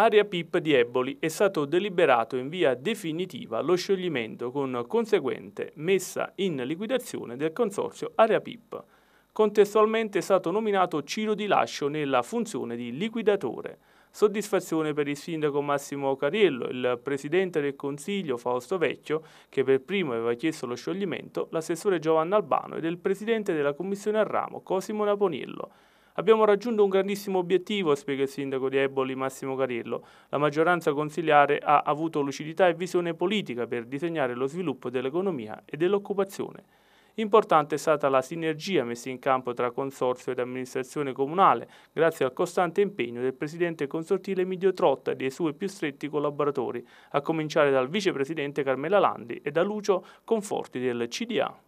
Area PIP di Eboli è stato deliberato in via definitiva lo scioglimento con conseguente messa in liquidazione del consorzio Area PIP. Contestualmente è stato nominato Ciro Di Lascio nella funzione di liquidatore. Soddisfazione per il sindaco Massimo Cariello, il presidente del consiglio Fausto Vecchio, che per primo aveva chiesto lo scioglimento, l'assessore Giovanna Albano ed il presidente della commissione a ramo Cosimo Naponiello. Abbiamo raggiunto un grandissimo obiettivo, spiega il sindaco di Eboli Massimo Carillo. La maggioranza consiliare ha avuto lucidità e visione politica per disegnare lo sviluppo dell'economia e dell'occupazione. Importante è stata la sinergia messa in campo tra consorzio ed amministrazione comunale, grazie al costante impegno del presidente consortile Emilio Trotta e dei suoi più stretti collaboratori, a cominciare dal vicepresidente Carmela Landi e da Lucio Conforti del CDA.